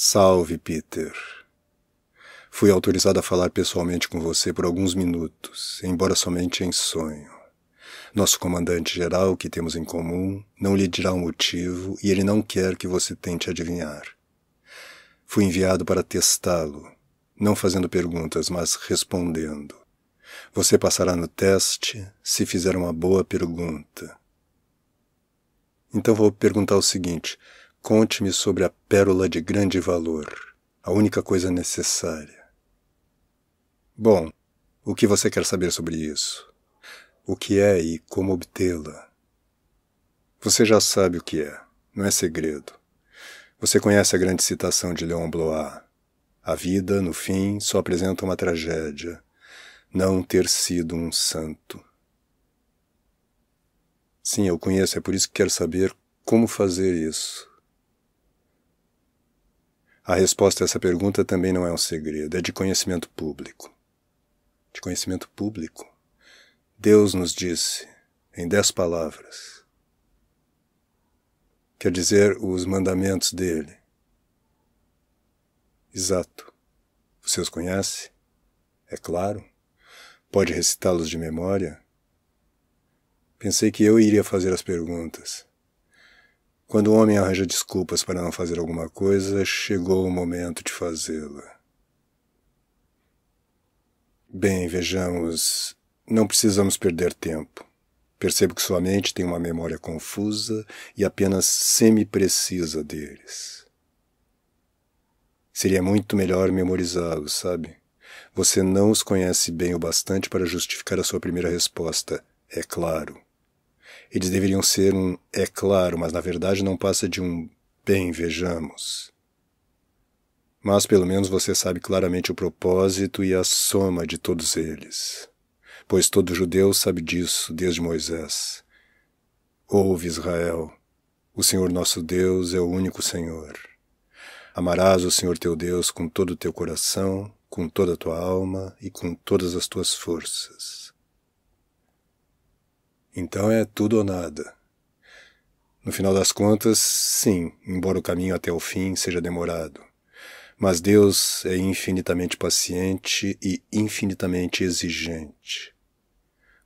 Salve, Peter. Fui autorizado a falar pessoalmente com você por alguns minutos, embora somente em sonho. Nosso comandante-geral, que temos em comum, não lhe dirá o motivo e ele não quer que você tente adivinhar. Fui enviado para testá-lo, não fazendo perguntas, mas respondendo. Você passará no teste se fizer uma boa pergunta. Então vou perguntar o seguinte: Conte-me sobre a pérola de grande valor, a única coisa necessária. Bom, o que você quer saber sobre isso? O que é e como obtê-la? Você já sabe o que é, não é segredo. Você conhece a grande citação de Leon Blois: A vida, no fim, só apresenta uma tragédia, não ter sido um santo. Sim, eu conheço, é por isso que quero saber como fazer isso. A resposta a essa pergunta também não é um segredo, é de conhecimento público. De conhecimento público? Deus nos disse, em dez palavras. Quer dizer, os mandamentos dele. Exato. Você os conhece? É claro. Pode recitá-los de memória? Pensei que eu iria fazer as perguntas. Quando o homem arranja desculpas para não fazer alguma coisa, chegou o momento de fazê-la. Bem, vejamos. Não precisamos perder tempo. Percebo que sua mente tem uma memória confusa e apenas semi-precisa deles. Seria muito melhor memorizá-los, sabe? Você não os conhece bem o bastante para justificar a sua primeira resposta, é claro. Eles deveriam ser um é claro, mas na verdade não passa de um bem, vejamos. Mas pelo menos você sabe claramente o propósito e a soma de todos eles. Pois todo judeu sabe disso desde Moisés. Ouve, Israel, o Senhor nosso Deus é o único Senhor. Amarás o Senhor teu Deus com todo o teu coração, com toda a tua alma e com todas as tuas forças. Então é tudo ou nada. No final das contas, sim, embora o caminho até o fim seja demorado. Mas Deus é infinitamente paciente e infinitamente exigente.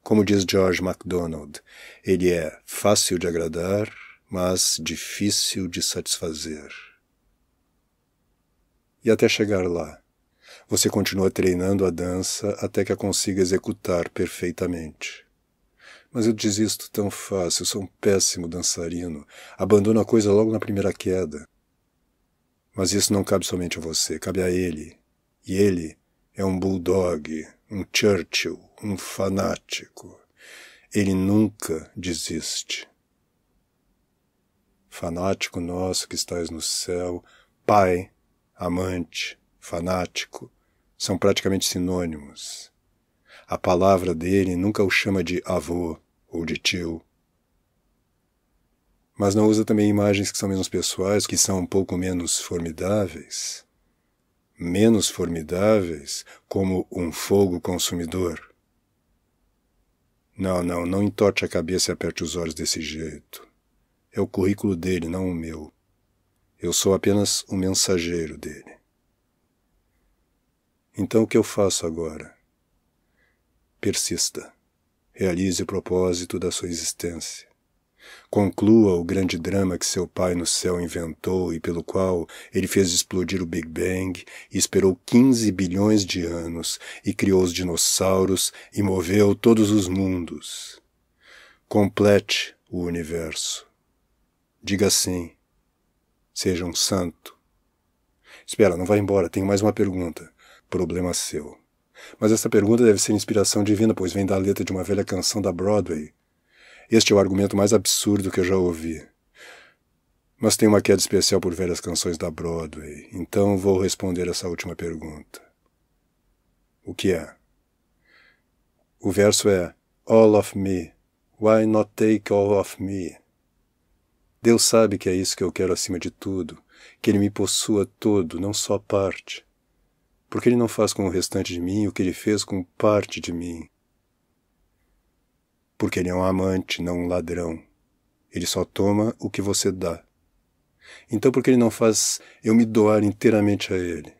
Como diz George MacDonald, ele é fácil de agradar, mas difícil de satisfazer. E até chegar lá, você continua treinando a dança até que a consiga executar perfeitamente. Mas eu desisto tão fácil, sou um péssimo dançarino. Abandono a coisa logo na primeira queda. Mas isso não cabe somente a você, cabe a ele. E ele é um bulldog, um Churchill, um fanático. Ele nunca desiste. Fanático nosso que estás no céu, pai, amante, fanático, são praticamente sinônimos. A palavra dele nunca o chama de avô ou de tio. Mas não usa também imagens que são menos pessoais, que são um pouco menos formidáveis. Menos formidáveis como um fogo consumidor. Não, não, não entorte a cabeça e aperte os olhos desse jeito. É o currículo dele, não o meu. Eu sou apenas o mensageiro dele. Então o que eu faço agora? Persista. Realize o propósito da sua existência. Conclua o grande drama que seu pai no céu inventou e pelo qual ele fez explodir o Big Bang, e esperou 15 bilhões de anos e criou os dinossauros e moveu todos os mundos. Complete o universo. Diga sim. Seja um santo. Espera, não vá embora, tenho mais uma pergunta. Problema seu. Mas esta pergunta deve ser inspiração divina, pois vem da letra de uma velha canção da Broadway. Este é o argumento mais absurdo que eu já ouvi. Mas tenho uma queda especial por velhas canções da Broadway, então vou responder essa última pergunta. O que é? O verso é All of me, why not take all of me? Deus sabe que é isso que eu quero acima de tudo, que Ele me possua todo, não só parte porque ele não faz com o restante de mim o que ele fez com parte de mim. Porque ele é um amante, não um ladrão. Ele só toma o que você dá. Então, por que ele não faz eu me doar inteiramente a ele?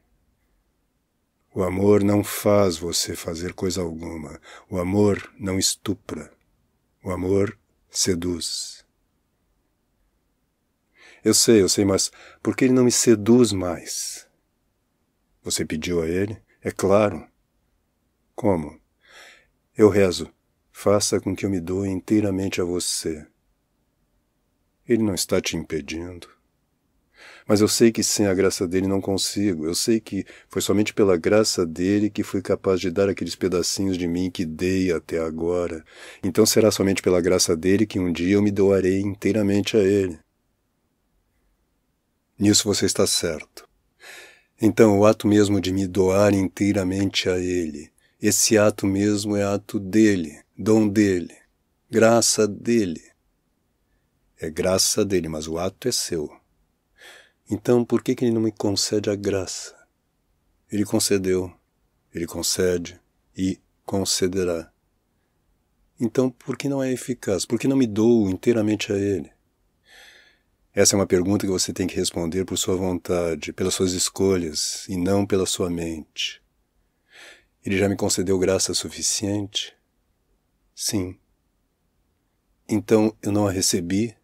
O amor não faz você fazer coisa alguma. O amor não estupra. O amor seduz. Eu sei, eu sei, mas por que ele não me seduz mais? Você pediu a ele? É claro. Como? Eu rezo. Faça com que eu me doe inteiramente a você. Ele não está te impedindo. Mas eu sei que sem a graça dele não consigo. Eu sei que foi somente pela graça dele que fui capaz de dar aqueles pedacinhos de mim que dei até agora. Então será somente pela graça dele que um dia eu me doarei inteiramente a ele. Nisso você está certo. Então, o ato mesmo de me doar inteiramente a Ele, esse ato mesmo é ato dele, dom dele, graça dele. É graça dele, mas o ato é seu. Então, por que, que ele não me concede a graça? Ele concedeu, ele concede e concederá. Então, por que não é eficaz? Por que não me dou inteiramente a ele? Essa é uma pergunta que você tem que responder por sua vontade, pelas suas escolhas e não pela sua mente. Ele já me concedeu graça suficiente? Sim. Então eu não a recebi?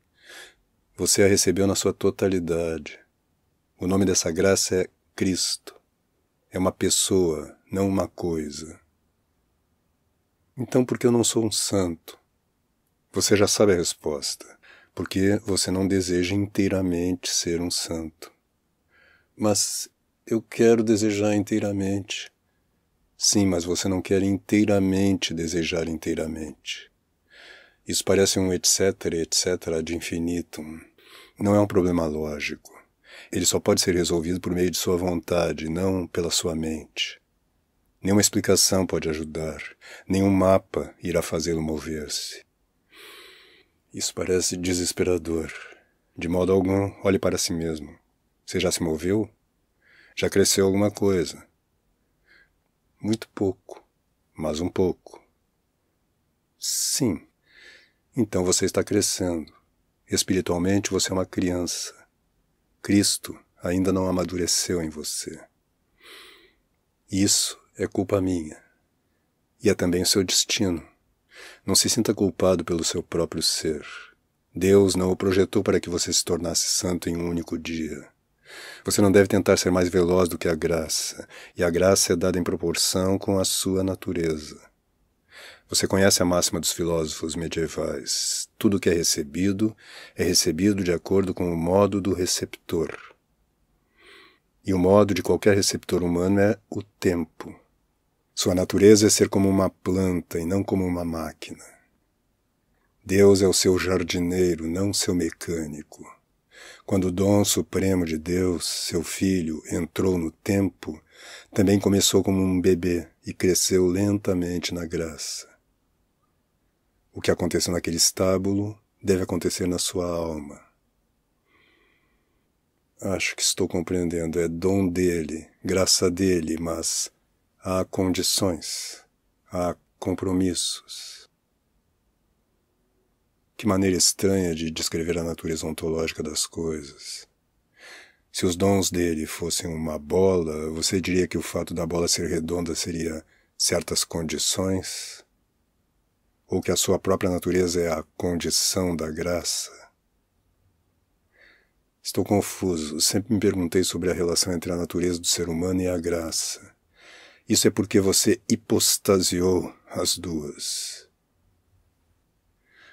Você a recebeu na sua totalidade. O nome dessa graça é Cristo. É uma pessoa, não uma coisa. Então por que eu não sou um santo? Você já sabe a resposta porque você não deseja inteiramente ser um santo. Mas eu quero desejar inteiramente. Sim, mas você não quer inteiramente desejar inteiramente. Isso parece um etc, etc de infinitum. Não é um problema lógico. Ele só pode ser resolvido por meio de sua vontade, não pela sua mente. Nenhuma explicação pode ajudar, nenhum mapa irá fazê-lo mover-se. Isso parece desesperador. De modo algum, olhe para si mesmo. Você já se moveu? Já cresceu alguma coisa? Muito pouco, mas um pouco. Sim. Então você está crescendo. Espiritualmente você é uma criança. Cristo ainda não amadureceu em você. Isso é culpa minha. E é também seu destino. Não se sinta culpado pelo seu próprio ser. Deus não o projetou para que você se tornasse santo em um único dia. Você não deve tentar ser mais veloz do que a graça, e a graça é dada em proporção com a sua natureza. Você conhece a máxima dos filósofos medievais: tudo que é recebido é recebido de acordo com o modo do receptor. E o modo de qualquer receptor humano é o tempo. Sua natureza é ser como uma planta e não como uma máquina. Deus é o seu jardineiro, não seu mecânico. Quando o dom supremo de Deus, seu filho, entrou no tempo, também começou como um bebê e cresceu lentamente na graça. O que aconteceu naquele estábulo deve acontecer na sua alma. Acho que estou compreendendo, é dom dele, graça dele, mas há condições, há compromissos. Que maneira estranha de descrever a natureza ontológica das coisas. Se os dons dele fossem uma bola, você diria que o fato da bola ser redonda seria certas condições? Ou que a sua própria natureza é a condição da graça? Estou confuso. Sempre me perguntei sobre a relação entre a natureza do ser humano e a graça. Isso é porque você hipostasiou as duas.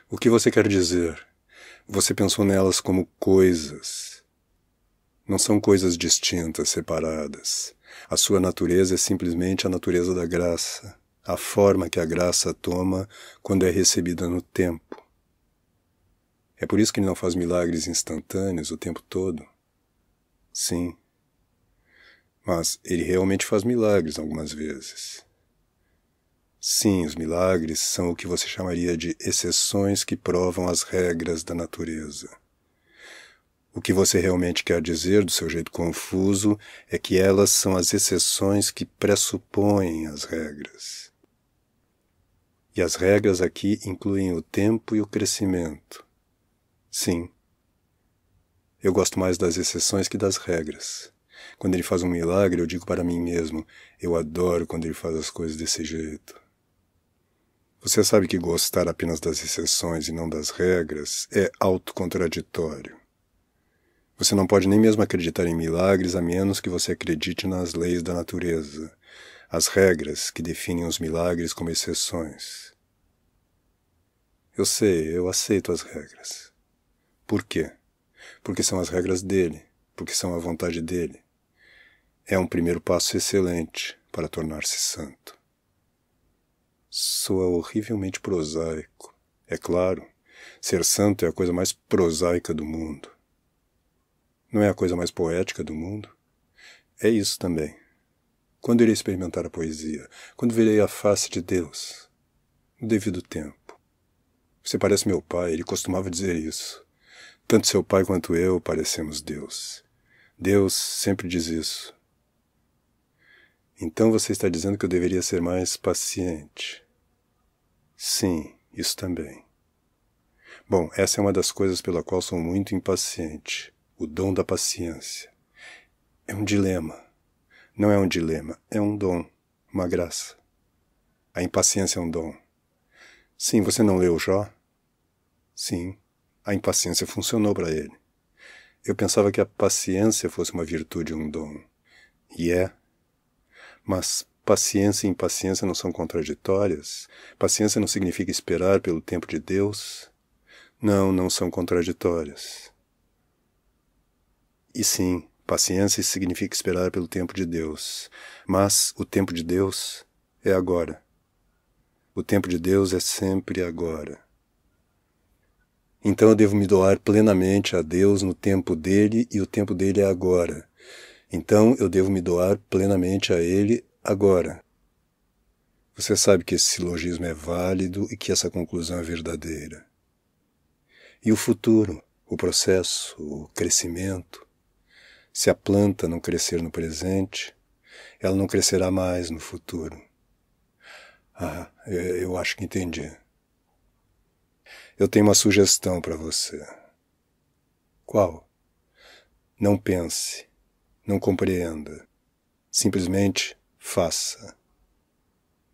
O que você quer dizer? Você pensou nelas como coisas. Não são coisas distintas, separadas. A sua natureza é simplesmente a natureza da graça, a forma que a graça toma quando é recebida no tempo. É por isso que ele não faz milagres instantâneos o tempo todo. Sim, mas ele realmente faz milagres algumas vezes. Sim, os milagres são o que você chamaria de exceções que provam as regras da natureza. O que você realmente quer dizer, do seu jeito confuso, é que elas são as exceções que pressupõem as regras. E as regras aqui incluem o tempo e o crescimento. Sim, eu gosto mais das exceções que das regras. Quando ele faz um milagre, eu digo para mim mesmo: eu adoro quando ele faz as coisas desse jeito. Você sabe que gostar apenas das exceções e não das regras é autocontraditório. Você não pode nem mesmo acreditar em milagres a menos que você acredite nas leis da natureza, as regras que definem os milagres como exceções. Eu sei, eu aceito as regras. Por quê? Porque são as regras dele, porque são a vontade dele é um primeiro passo excelente para tornar-se santo. Soa horrivelmente prosaico. É claro, ser santo é a coisa mais prosaica do mundo. Não é a coisa mais poética do mundo? É isso também. Quando irei experimentar a poesia? Quando verei a face de Deus? No devido tempo. Você parece meu pai, ele costumava dizer isso. Tanto seu pai quanto eu parecemos Deus. Deus sempre diz isso. Então você está dizendo que eu deveria ser mais paciente. Sim, isso também. Bom, essa é uma das coisas pela qual sou muito impaciente o dom da paciência. É um dilema. Não é um dilema, é um dom, uma graça. A impaciência é um dom. Sim, você não leu Jó? Sim, a impaciência funcionou para ele. Eu pensava que a paciência fosse uma virtude, um dom. E é mas paciência e impaciência não são contraditórias? Paciência não significa esperar pelo tempo de Deus? Não, não são contraditórias. E sim, paciência significa esperar pelo tempo de Deus, mas o tempo de Deus é agora. O tempo de Deus é sempre agora. Então eu devo me doar plenamente a Deus no tempo dele e o tempo dele é agora. Então eu devo me doar plenamente a ele agora. Você sabe que esse silogismo é válido e que essa conclusão é verdadeira. E o futuro, o processo, o crescimento? Se a planta não crescer no presente, ela não crescerá mais no futuro. Ah, eu acho que entendi. Eu tenho uma sugestão para você. Qual? Não pense não compreenda. Simplesmente faça.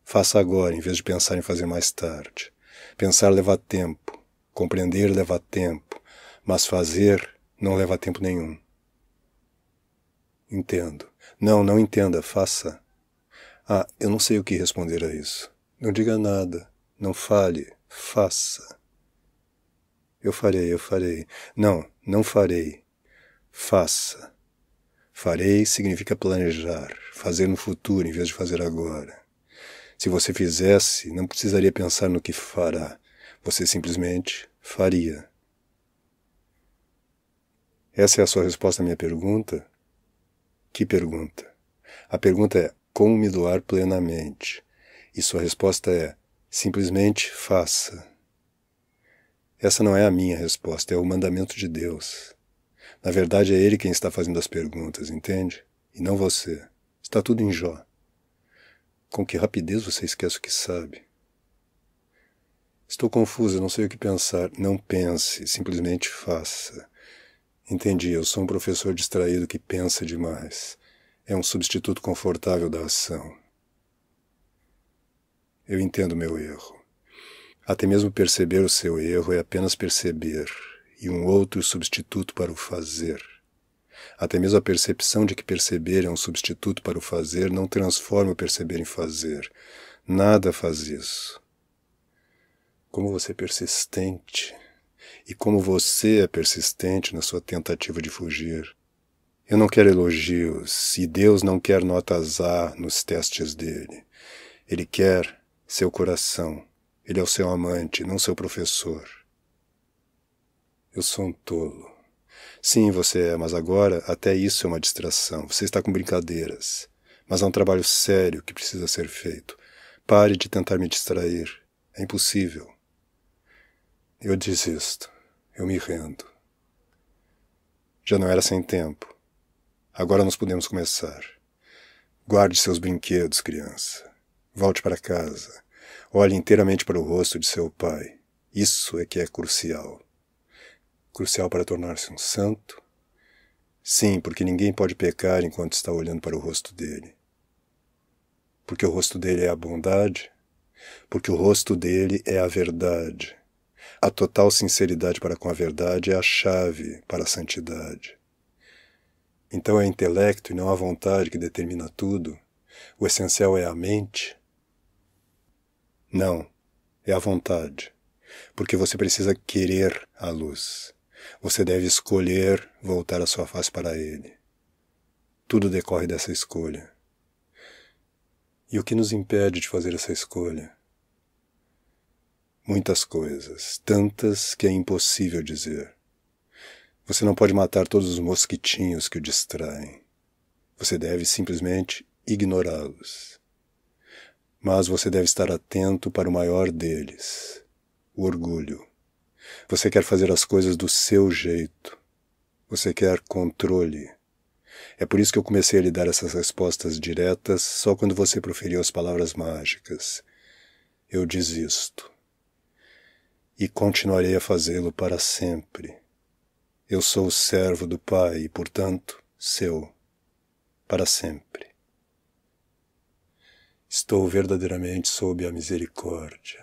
Faça agora, em vez de pensar em fazer mais tarde. Pensar leva tempo, compreender leva tempo, mas fazer não leva tempo nenhum. Entendo. Não, não entenda, faça. Ah, eu não sei o que responder a isso. Não diga nada, não fale, faça. Eu farei, eu farei. Não, não farei. Faça. Farei significa planejar, fazer no futuro em vez de fazer agora. Se você fizesse, não precisaria pensar no que fará, você simplesmente faria. Essa é a sua resposta à minha pergunta? Que pergunta? A pergunta é como me doar plenamente? E sua resposta é simplesmente faça. Essa não é a minha resposta, é o mandamento de Deus. Na verdade, é ele quem está fazendo as perguntas, entende? E não você. Está tudo em Jó. Com que rapidez você esquece o que sabe. Estou confusa, não sei o que pensar. Não pense, simplesmente faça. Entendi, eu sou um professor distraído que pensa demais. É um substituto confortável da ação. Eu entendo meu erro. Até mesmo perceber o seu erro é apenas perceber, e um outro substituto para o fazer. Até mesmo a percepção de que perceber é um substituto para o fazer não transforma o perceber em fazer. Nada faz isso. Como você é persistente e como você é persistente na sua tentativa de fugir. Eu não quero elogios e Deus não quer notas A nos testes dele. Ele quer seu coração. Ele é o seu amante, não seu professor. Eu sou um tolo. Sim, você é, mas agora até isso é uma distração. Você está com brincadeiras. Mas há é um trabalho sério que precisa ser feito. Pare de tentar me distrair. É impossível. Eu desisto. Eu me rendo. Já não era sem tempo. Agora nós podemos começar. Guarde seus brinquedos, criança. Volte para casa. Olhe inteiramente para o rosto de seu pai. Isso é que é crucial crucial para tornar-se um santo? Sim, porque ninguém pode pecar enquanto está olhando para o rosto dele. Porque o rosto dele é a bondade, porque o rosto dele é a verdade. A total sinceridade para com a verdade é a chave para a santidade. Então é o intelecto e não a vontade que determina tudo? O essencial é a mente? Não, é a vontade, porque você precisa querer a luz. Você deve escolher voltar a sua face para Ele. Tudo decorre dessa escolha. E o que nos impede de fazer essa escolha? Muitas coisas, tantas que é impossível dizer. Você não pode matar todos os mosquitinhos que o distraem. Você deve simplesmente ignorá-los. Mas você deve estar atento para o maior deles, o orgulho. Você quer fazer as coisas do seu jeito. Você quer controle. É por isso que eu comecei a lhe dar essas respostas diretas só quando você proferiu as palavras mágicas. Eu desisto. E continuarei a fazê-lo para sempre. Eu sou o servo do Pai e, portanto, seu, para sempre. Estou verdadeiramente sob a misericórdia.